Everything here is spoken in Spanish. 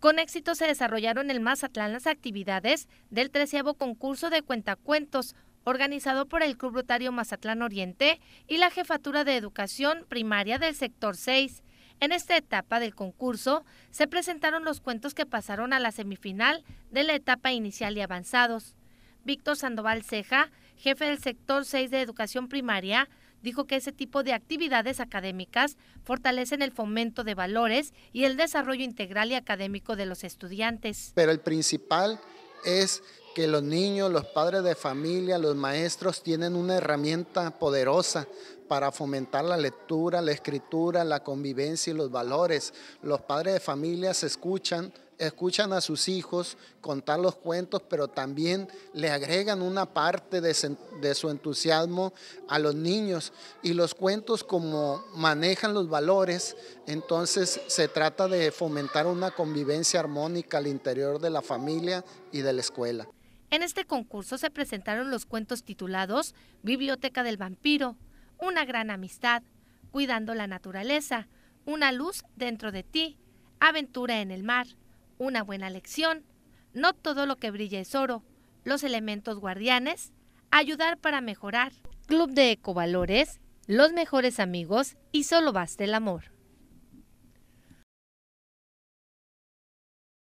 Con éxito se desarrollaron en Mazatlán las actividades del treceavo concurso de cuentacuentos, organizado por el Club Rotario Mazatlán Oriente y la Jefatura de Educación Primaria del Sector 6. En esta etapa del concurso se presentaron los cuentos que pasaron a la semifinal de la etapa inicial y avanzados. Víctor Sandoval Ceja, jefe del sector 6 de educación primaria, dijo que ese tipo de actividades académicas fortalecen el fomento de valores y el desarrollo integral y académico de los estudiantes. Pero el principal es que los niños, los padres de familia, los maestros tienen una herramienta poderosa para fomentar la lectura, la escritura, la convivencia y los valores. Los padres de familia se escuchan, escuchan a sus hijos contar los cuentos, pero también le agregan una parte de, su entusiasmo a los niños. Y los cuentos como manejan los valores, entonces se trata de fomentar una convivencia armónica al interior de la familia y de la escuela. En este concurso se presentaron los cuentos titulados Biblioteca del Vampiro, Una gran amistad, Cuidando la naturaleza, Una luz dentro de ti, Aventura en el mar, una buena lección, no todo lo que brilla es oro, los elementos guardianes, ayudar para mejorar, club de ecovalores, los mejores amigos y solo basta el amor.